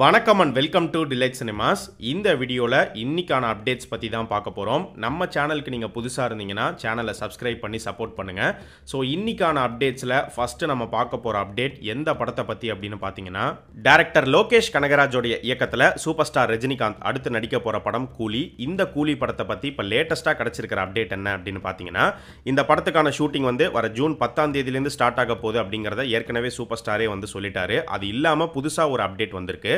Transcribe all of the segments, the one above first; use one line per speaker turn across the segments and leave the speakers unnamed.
வணக்கம் and welcome to Delight Cinemas இந்த வீடியோவில் இன்றைக்கான அப்டேட்ஸ் பற்றி தான் பார்க்க போகிறோம் நம்ம சேனலுக்கு நீங்கள் புதுசாக இருந்தீங்கன்னா சேனலை சப்ஸ்கிரைப் பண்ணி சப்போர்ட் பண்ணுங்கள் ஸோ இன்றைக்கான அப்டேட்ஸில் ஃபஸ்ட்டு நம்ம பார்க்க போகிற அப்டேட் எந்த படத்தை பற்றி அப்படின்னு பார்த்தீங்கன்னா டேரக்டர் லோகேஷ் கனகராஜோடைய இயக்கத்தில் சூப்பர் ஸ்டார் ரஜினிகாந்த் அடுத்து நடிக்க போகிற படம் கூலி இந்த கூலி படத்தை பற்றி இப்போ லேட்டஸ்ட்டாக கிடச்சிருக்கிற அப்டேட் என்ன அப்படின்னு பார்த்தீங்கன்னா இந்த படத்துக்கான ஷூட்டிங் வந்து வர ஜூன் பத்தாம் தேதியிலேருந்து ஸ்டார்ட் ஆக போகுது அப்படிங்கிறத ஏற்கனவே சூப்பர் ஸ்டாரே வந்து சொல்லிட்டாரு அது இல்லாமல் புதுசாக ஒரு அப்டேட் வந்திருக்கு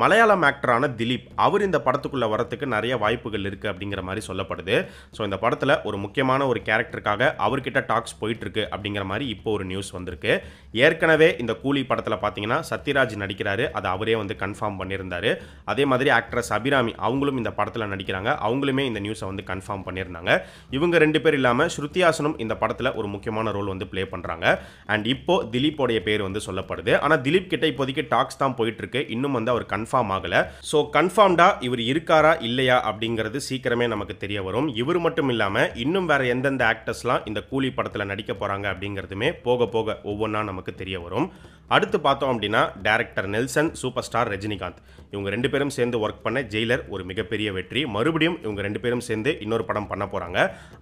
மலையாளம் ஆக்டரான திலீப் அவர் இந்த படத்துக்குள்ளே வரத்துக்கு நிறைய வாய்ப்புகள் இருக்குது அப்படிங்கிற மாதிரி சொல்லப்படுது ஸோ இந்த படத்தில் ஒரு முக்கியமான ஒரு கேரக்டருக்காக அவர்கிட்ட டாக்ஸ் போயிட்டுருக்கு அப்படிங்கிற மாதிரி இப்போ ஒரு நியூஸ் வந்திருக்கு ஏற்கனவே இந்த கூலி படத்தில் பார்த்தீங்கன்னா சத்யராஜ் நடிக்கிறாரு அதை அவரே வந்து கன்ஃபார்ம் பண்ணியிருந்தாரு அதே மாதிரி ஆக்ட்ரஸ் அபிராமி அவங்களும் இந்த படத்தில் நடிக்கிறாங்க அவங்களுமே இந்த நியூஸை வந்து கன்ஃபார்ம் பண்ணியிருந்தாங்க இவங்க ரெண்டு பேர் இல்லாமல் ஸ்ருத்தியாசனும் இந்த படத்தில் ஒரு முக்கியமான ரோல் வந்து ப்ளே பண்ணுறாங்க அண்ட் இப்போ திலீப்போடைய பேர் வந்து சொல்லப்படுது ஆனால் திலீப் கிட்ட இப்போதைக்கு டாக்ஸ் தான் போயிட்டு இருக்கு இன்னும் வந்து அவர் கன் கன்ஃபார்ம் ஆகலை ஸோ கன்ஃபார்ம்டாக இவர் இருக்காரா இல்லையா அப்படிங்கிறது சீக்கிரமே நமக்கு தெரிய வரும் இவர் மட்டும் இல்லாமல் இன்னும் வேற எந்தெந்த ஆக்டர்ஸ்லாம் இந்த கூலி படத்தில் நடிக்க போகிறாங்க அப்படிங்கிறதுமே போக போக ஒவ்வொன்றா நமக்கு தெரிய வரும் அடுத்து பார்த்தோம் அப்படின்னா director Nelson super star Rajinikanth இவங்க ரெண்டு பேரும் சேர்ந்து ஒர்க் பண்ண ஜெயிலர் ஒரு மிகப்பெரிய வெற்றி மறுபடியும் இவங்க ரெண்டு பேரும் சேர்ந்து இன்னொரு படம் பண்ண போகிறாங்க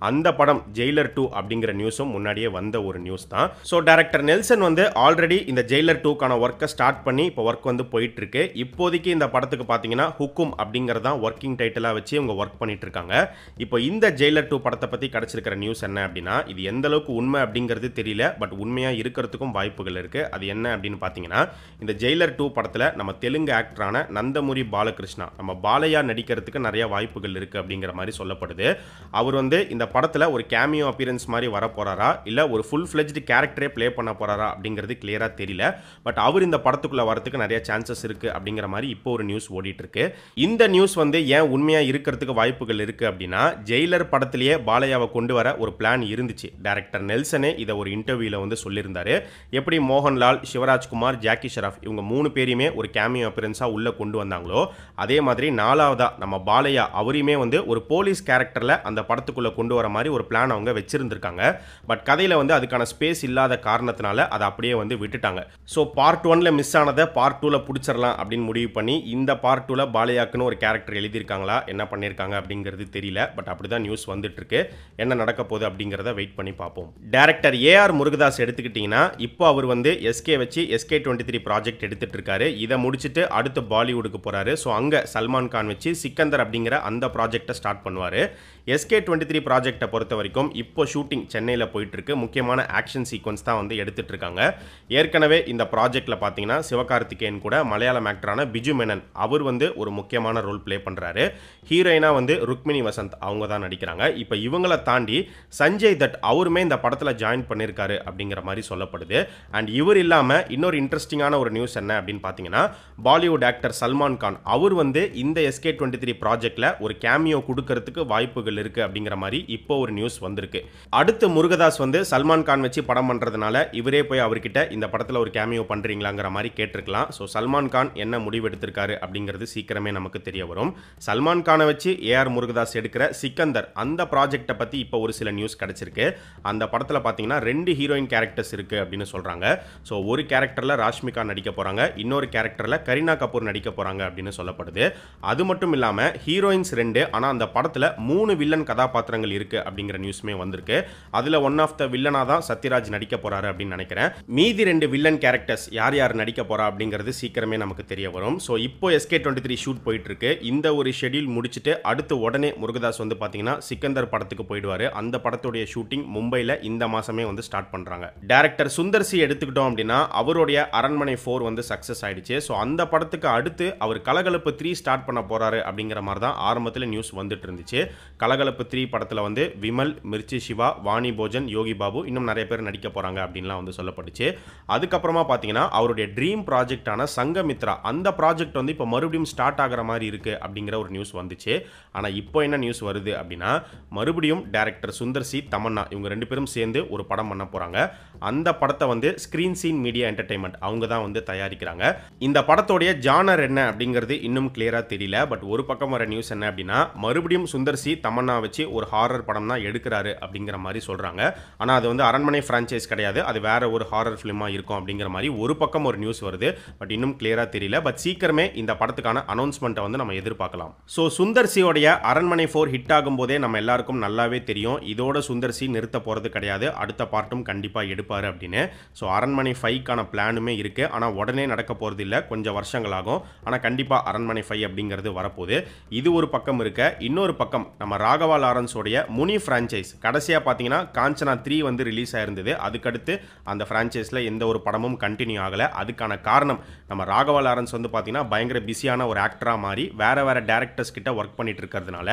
அந்த படம் ஜெயிலர் டூ அப்படிங்கிற நியூஸும் முன்னாடியே வந்த ஒரு நியூஸ் தான் ஸோ டேரக்டர் நெல்சன் வந்து ஆல்ரெடி இந்த ஜெயிலர் டூக்கான ஒர்க்கை ஸ்டார்ட் பண்ணி இப்போ ஒர்க் வந்து போயிட்டு இருக்கு இப்போ இப்போதைக்கு இந்த படத்துக்கு பார்த்தீங்கன்னா ஹுக்கும் அப்படிங்கிறது தான் ஒர்க்கிங் டைட்டிலாக வச்சு இவங்க ஒர்க் பண்ணிட்டு இருக்காங்க இப்போ இந்த ஜெயிலர் டூ படத்தை பற்றி கிடச்சிருக்கிற நியூஸ் என்ன அப்படின்னா இது எந்த அளவுக்கு உண்மை அப்படிங்கிறது தெரியல பட் உண்மையாக இருக்கிறதுக்கும் வாய்ப்புகள் இருக்குது அது என்ன அப்படின்னு பார்த்தீங்கன்னா இந்த ஜெயிலர் டூ படத்தில் நம்ம தெலுங்கு ஆக்டரான நந்தமுரி பாலகிருஷ்ணா நம்ம பாலையா நடிக்கிறதுக்கு நிறைய வாய்ப்புகள் இருக்குது அப்படிங்கிற மாதிரி சொல்லப்படுது அவர் வந்து இந்த படத்தில் ஒரு கேமியோ அப்பியரன்ஸ் மாதிரி வர போகிறாரா இல்லை ஒரு ஃபுல் ஃப்ளெஜ்டு கேரக்டரே ப்ளே பண்ண போகிறாரா அப்படிங்கிறது கிளியராக தெரியல பட் அவர் இந்த படத்துக்குள்ளே வரத்துக்கு நிறைய சான்சஸ் இருக்குது அப்படிங்கிற மாதிரி மாதிரி இப்போ ஒரு நியூஸ் இருக்கு இந்த நியூஸ் வந்து ஏன் உண்மையாக இருக்கிறதுக்கு வாய்ப்புகள் இருக்குது அப்படின்னா ஜெயிலர் படத்திலேயே பாலையாவை கொண்டு வர ஒரு பிளான் இருந்துச்சு டேரக்டர் நெல்சனே இதை ஒரு இன்டர்வியூவில் வந்து சொல்லியிருந்தார் எப்படி மோகன்லால் சிவராஜ்குமார் ஜாக்கி ஷெராஃப் இவங்க மூணு பேரையுமே ஒரு கேமியோ அப்பியரன்ஸா உள்ளே கொண்டு வந்தாங்களோ அதே மாதிரி நாலாவதாக நம்ம பாலையா அவரையுமே வந்து ஒரு போலீஸ் கேரக்டரில் அந்த படத்துக்குள்ளே கொண்டு வர மாதிரி ஒரு பிளான் அவங்க வச்சுருந்துருக்காங்க பட் கதையில் வந்து அதுக்கான ஸ்பேஸ் இல்லாத காரணத்தினால அதை அப்படியே வந்து விட்டுட்டாங்க ஸோ பார்ட் ஒன்ல மிஸ் ஆனதை பார்ட் டூவில் பிடிச்சிடலாம் அப்படின்னு முடிவு முடிவு பண்ணி இந்த பார்ட் டூவில் பாலியாக்குன்னு ஒரு கேரக்டர் எழுதியிருக்காங்களா என்ன பண்ணியிருக்காங்க அப்படிங்கிறது தெரியல பட் அப்படி தான் நியூஸ் வந்துட்டுருக்கு என்ன நடக்க போகுது அப்படிங்கிறத வெயிட் பண்ணி பார்ப்போம் டேரக்டர் ஏஆர் முருகதாஸ் எடுத்துக்கிட்டிங்கன்னா இப்போ அவர் வந்து எஸ்கே வச்சு எஸ்கே டுவெண்ட்டி த்ரீ ப்ராஜெக்ட் எடுத்துகிட்டு இருக்காரு இதை முடிச்சுட்டு அடுத்த பாலிவுட்டுக்கு போகிறாரு ஸோ அங்கே சல்மான் கான் வச்சு சிக்கந்தர் அப்படிங்கிற அந்த ப்ராஜெக்டை ஸ்டார்ட் பண்ணுவார் எஸ்கே டுவெண்ட்டி த்ரீ ப்ராஜெக்டை பொறுத்த வரைக்கும் இப்போ ஷூட்டிங் சென்னையில் போயிட்டுருக்கு முக்கியமான ஆக்ஷன் சீக்வன்ஸ் தான் வந்து எடுத்துகிட்டு இருக்காங்க ஏற்கனவே இந்த ப்ராஜெக்டில் பார்த்தீங்கன்னா சிவகார்த்திகேயன் கூட மலையாளம் ஆக்டரான பி பிஜு மேனன் அவர் வந்து ஒரு முக்கியமான ரோல் ப்ளே பண்ணுறாரு ஹீரோயினாக வந்து ருக்மிணி வசந்த் அவங்க தான் நடிக்கிறாங்க இப்போ இவங்களை தாண்டி சஞ்சய் தட் அவருமே இந்த படத்தில் ஜாயின் பண்ணியிருக்காரு அப்படிங்கிற மாதிரி சொல்லப்படுது அண்ட் இவர் இல்லாமல் இன்னொரு இன்ட்ரெஸ்டிங்கான ஒரு நியூஸ் என்ன அப்படின்னு பார்த்தீங்கன்னா பாலிவுட் ஆக்டர் சல்மான் கான் அவர் வந்து இந்த எஸ்கே டுவெண்ட்டி த்ரீ ப்ராஜெக்டில் ஒரு கேமியோ கொடுக்கறதுக்கு வாய்ப்புகள் இருக்குது அப்படிங்கிற மாதிரி இப்போ ஒரு நியூஸ் வந்திருக்கு அடுத்து முருகதாஸ் வந்து சல்மான் கான் வச்சு படம் பண்ணுறதுனால இவரே போய் அவர்கிட்ட இந்த படத்தில் ஒரு கேமியோ பண்ணுறீங்களாங்கிற மாதிரி கேட்டிருக்கலாம் ஸோ சல்மான் கான் என்ன முடிவு எடுத்திருக்காரு அப்படிங்கிறது சீக்கிரமே நமக்கு தெரிய வரும் சல்மான் கானை வச்சு ஏஆர் முருகதாஸ் எடுக்கிற சிக்கந்தர் அந்த ப்ராஜெக்டை பற்றி இப்போ ஒரு சில நியூஸ் கிடச்சிருக்கு அந்த படத்தில் பார்த்தீங்கன்னா ரெண்டு ஹீரோயின் கேரக்டர்ஸ் இருக்குது அப்படின்னு சொல்கிறாங்க ஸோ ஒரு கேரக்டரில் ராஷ்மிகா நடிக்க போகிறாங்க இன்னொரு கேரக்டரில் கரீனா கபூர் நடிக்க போகிறாங்க அப்படின்னு சொல்லப்படுது அது மட்டும் இல்லாமல் ஹீரோயின்ஸ் ரெண்டு ஆனால் அந்த படத்தில் மூணு வில்லன் கதாபாத்திரங்கள் இருக்குது அப்படிங்கிற நியூஸுமே வந்திருக்கு அதில் ஒன் ஆஃப் த வில்லனாக தான் சத்யராஜ் நடிக்க போகிறாரு அப்படின்னு நினைக்கிறேன் மீதி ரெண்டு வில்லன் கேரக்டர்ஸ் யார் யார் நடிக்க போகிறா அப்படிங்கிறது சீக்கிரமே நமக்கு தெரிய வரும் பண்ணணும் ஸோ இப்போ எஸ்கே டுவெண்ட்டி த்ரீ ஷூட் போயிட்டுருக்கு இந்த ஒரு ஷெடியூல் முடிச்சுட்டு அடுத்து உடனே முருகதாஸ் வந்து பார்த்தீங்கன்னா சிக்கந்தர் படத்துக்கு போயிடுவார் அந்த படத்துடைய ஷூட்டிங் மும்பையில் இந்த மாதமே வந்து ஸ்டார்ட் பண்ணுறாங்க டேரக்டர் சுந்தர் சி எடுத்துக்கிட்டோம் அப்படின்னா அவருடைய அரண்மனை ஃபோர் வந்து சக்ஸஸ் ஆயிடுச்சு ஸோ அந்த படத்துக்கு அடுத்து அவர் கலகலப்பு த்ரீ ஸ்டார்ட் பண்ண போகிறாரு அப்படிங்கிற மாதிரி தான் ஆரம்பத்தில் நியூஸ் வந்துட்டு இருந்துச்சு கலகலப்பு த்ரீ படத்தில் வந்து விமல் மிர்ச்சி சிவா வாணி போஜன் யோகி பாபு இன்னும் நிறைய பேர் நடிக்க போகிறாங்க அப்படின்லாம் வந்து சொல்லப்பட்டுச்சு அதுக்கப்புறமா பார்த்தீங்கன்னா அவருடைய ட்ரீம் ப்ராஜெக்டான சங்கமித்ரா அந்த ப்ராஜெக்ட் வந்து இப்போ மறுபடியும் ஸ்டார்ட் ஆகிற மாதிரி இருக்குது அப்படிங்கிற ஒரு நியூஸ் வந்துச்சு ஆனால் இப்போ என்ன நியூஸ் வருது அப்படின்னா மறுபடியும் டேரக்டர் சுந்தர் சி தமன்னா இவங்க ரெண்டு பேரும் சேர்ந்து ஒரு படம் பண்ண போகிறாங்க அந்த படத்தை வந்து ஸ்க்ரீன் சீன் மீடியா என்டர்டைன்மெண்ட் அவங்க தான் வந்து தயாரிக்கிறாங்க இந்த படத்தோடைய ஜானர் என்ன அப்படிங்கிறது இன்னும் கிளியராக தெரியல பட் ஒரு பக்கம் வர நியூஸ் என்ன அப்படின்னா மறுபடியும் சுந்தர் சி தமன்னா வச்சு ஒரு ஹாரர் படம் தான் எடுக்கிறாரு அப்படிங்கிற மாதிரி சொல்கிறாங்க ஆனால் அது வந்து அரண்மனை ஃப்ரான்ச்சைஸ் கிடையாது அது வேற ஒரு ஹாரர் ஃபிலிமாக இருக்கும் அப்படிங்கிற மாதிரி ஒரு பக்கம் ஒரு நியூஸ் வருது பட் இன்னும் கிளியராக தெரியல பட் சி சீக்கிரமே இந்த படத்துக்கான அனௌன்ஸ்மெண்ட்டை வந்து நம்ம எதிர்பார்க்கலாம் ஸோ சுந்தர்சியோடைய அரண்மனை ஃபோர் ஹிட் ஆகும் போதே நம்ம எல்லாருக்கும் நல்லாவே தெரியும் இதோட சுந்தர் சி நிறுத்த போகிறது கிடையாது அடுத்த பார்ட்டும் கண்டிப்பாக எடுப்பார் அப்படின்னு ஸோ அரண்மனை ஃபைவ்க்கான பிளானுமே இருக்குது ஆனால் உடனே நடக்க போகிறது இல்லை கொஞ்சம் வருஷங்களாகும் ஆனால் கண்டிப்பாக அரண்மனை ஃபைவ் அப்படிங்கிறது வரப்போகுது இது ஒரு பக்கம் இருக்க இன்னொரு பக்கம் நம்ம ராகவா லாரன்ஸோடைய முனி ஃப்ரான்ச்சைஸ் கடைசியாக பார்த்தீங்கன்னா காஞ்சனா த்ரீ வந்து ரிலீஸ் ஆயிருந்தது அதுக்கடுத்து அந்த ஃப்ரான்ச்சைஸில் எந்த ஒரு படமும் கண்டினியூ ஆகலை அதுக்கான காரணம் நம்ம ராகவா லாரன்ஸ் வந்து பார்த்தீங்கன்னா பயங்கர பிஸியான ஒரு ஆக்டராக மாறி வேறு வேறு டேரக்டர்ஸ் கிட்ட ஒர்க் பண்ணிட்டு இருக்கிறதுனால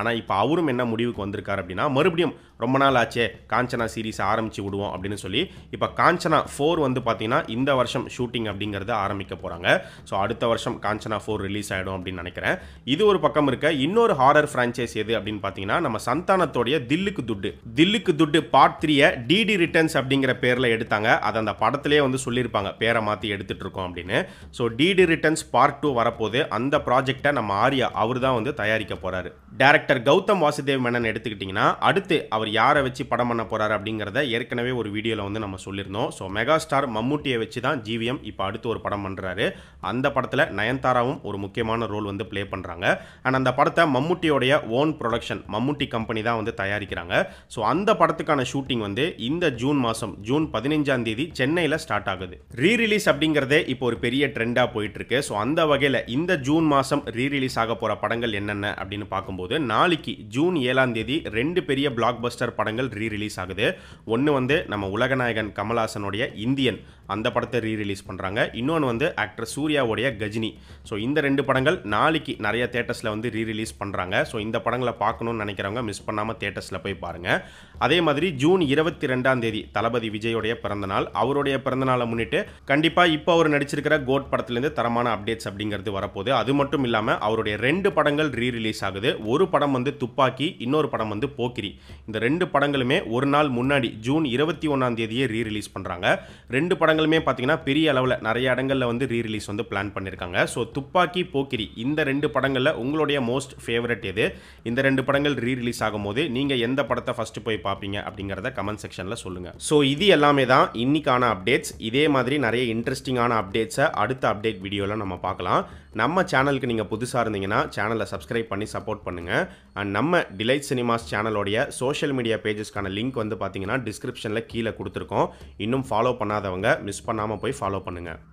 ஆனால் இப்போ அவரும் என்ன முடிவுக்கு வந்திருக்கார் அப்படின்னா மறுபடியும் ரொம்ப நாள் ஆச்சே காஞ்சனா சீரீஸ் ஆரம்பித்து விடுவோம் அப்படின்னு சொல்லி இப்போ காஞ்சனா ஃபோர் வந்து பார்த்தீங்கன்னா இந்த வருஷம் ஷூட்டிங் அப்படிங்கிறத ஆரம்பிக்க போகிறாங்க ஸோ அடுத்த வருஷம் காஞ்சனா ஃபோர் ரிலீஸ் ஆகிடும் அப்படின்னு நினைக்கிறேன் இது ஒரு பக்கம் இருக்க இன்னொரு ஹாரர் ஃப்ரான்ச்சைஸ் எது அப்படின்னு பார்த்தீங்கன்னா நம்ம சந்தானத்தோடைய தில்லுக்கு துட்டு தில்லுக்கு துட்டு பார்ட் த்ரீயை டிடி ரிட்டர்ன்ஸ் அப்படிங்கிற பேரில் எடுத்தாங்க அதை அந்த படத்துலேயே வந்து சொல்லியிருப்பாங்க பேரை மாற்றி எடுத்துகிட்டு இருக்கோம் அப்படின்னு so DD Returns Returns part two வரப்போது அந்த ப்ராஜெக்டை நம்ம ஆர்யா அவர் தான் வந்து தயாரிக்க போகிறாரு டேரக்டர் கௌதம் வாசுதேவ் மேனன் எடுத்துக்கிட்டிங்கன்னா அடுத்து அவர் யாரை வச்சு படம் பண்ண போகிறாரு அப்படிங்கிறத ஏற்கனவே ஒரு வீடியோவில் வந்து நம்ம சொல்லியிருந்தோம் ஸோ மெகா ஸ்டார் மம்முட்டியை வச்சு தான் ஜிவிஎம் இப்போ அடுத்து ஒரு படம் பண்ணுறாரு அந்த படத்தில் நயன்தாராவும் ஒரு முக்கியமான ரோல் வந்து ப்ளே பண்ணுறாங்க அண்ட் அந்த படத்தை மம்முட்டியோடைய ஓன் ப்ரொடக்ஷன் மம்முட்டி கம்பெனி தான் வந்து தயாரிக்கிறாங்க ஸோ அந்த படத்துக்கான ஷூட்டிங் வந்து இந்த ஜூன் மாதம் ஜூன் பதினைஞ்சாம் தேதி சென்னையில் ஸ்டார்ட் ஆகுது ரீ ரிலீஸ் அப்படிங்கிறதே இப்போ ஒரு பெரிய ட்ரெண்டாக போயிட்டுருக்கு ஸோ அந்த வகையில் இந்த ஜூன் மாதம் ரீரிலீஸ் ஆக போகிற படங்கள் என்னென்ன அப்படின்னு பார்க்கும்போது நாளைக்கு ஜூன் ஏழாம் தேதி ரெண்டு பெரிய பிளாக் பஸ்டர் படங்கள் ரீரிலீஸ் ஆகுது ஒன்று வந்து நம்ம உலகநாயகன் கமல்ஹாசனுடைய இந்தியன் அந்த படத்தை ரீரிலீஸ் பண்ணுறாங்க இன்னொன்று வந்து ஆக்டர் சூர்யாவுடைய கஜினி ஸோ இந்த ரெண்டு படங்கள் நாளைக்கு நிறைய தேட்டர்ஸில் வந்து ரீரிலீஸ் பண்ணுறாங்க ஸோ இந்த படங்களை பார்க்கணும்னு நினைக்கிறவங்க மிஸ் பண்ணாமல் தேட்டர்ஸில் போய் பாருங்கள் அதே மாதிரி ஜூன் இருபத்தி ரெண்டாம் தேதி தளபதி விஜயோடைய பிறந்தநாள் அவருடைய பிறந்தநாளை முன்னிட்டு கண்டிப்பாக இப்போ அவர் நடிச்சிருக்கிற கோட் படத்துலேருந்து தரமான அப்டேட்ஸ் அப்படிங்கிறது வரப்போகுது அது மட்டும் இல்லாமல் அவருடைய ரெண்டு படங்கள் ரீ ரிலீஸ் ஆகுது ஒரு படம் வந்து துப்பாக்கி இன்னொரு படம் வந்து போக்கிரி இந்த ரெண்டு படங்களுமே ஒரு நாள் முன்னாடி ஜூன் இருபத்தி ஒன்றாம் தேதியே ரீ ரிலீஸ் பண்ணுறாங்க ரெண்டு படங்களுமே பார்த்தீங்கன்னா பெரிய அளவில் நிறைய இடங்களில் வந்து ரீ ரிலீஸ் வந்து பிளான் பண்ணியிருக்காங்க ஸோ துப்பாக்கி போக்கிரி இந்த ரெண்டு படங்களில் உங்களுடைய மோஸ்ட் ஃபேவரட் எது இந்த ரெண்டு படங்கள் ரீ ரிலீஸ் ஆகும்போது நீங்கள் எந்த படத்தை ஃபஸ்ட்டு போய் பார்ப்பீங்க அப்படிங்கிறத கமெண்ட் செக்ஷனில் சொல்லுங்கள் ஸோ இது எல்லாமே தான் இன்னைக்கான அப்டேட்ஸ் இதே மாதிரி நிறைய இன்ட்ரெஸ்டிங்கான அப்டேட்ஸை அடுத்த அப்டேட் வீடியோவில் நம்ம பார்க்கலாம் நம்ம சேனலுக்கு நீங்கள் புதுசாக இருந்தீங்கன்னா சேனலை சப்ஸ்கிரைப் பண்ணி சப்போர்ட் பண்ணுங்கள் அண்ட் நம்ம டிலைட் சினிமாஸ் சேனலோடைய சோஷியல் மீடியா பேஜஸ்க்கான லிங்க் வந்து பார்த்தீங்கன்னா டிஸ்கிரிப்ஷனில் கீழே கொடுத்துருக்கோம் இன்னும் ஃபாலோ பண்ணாதவங்க மிஸ் பண்ணாமல் போய் ஃபாலோ பண்ணுங்கள்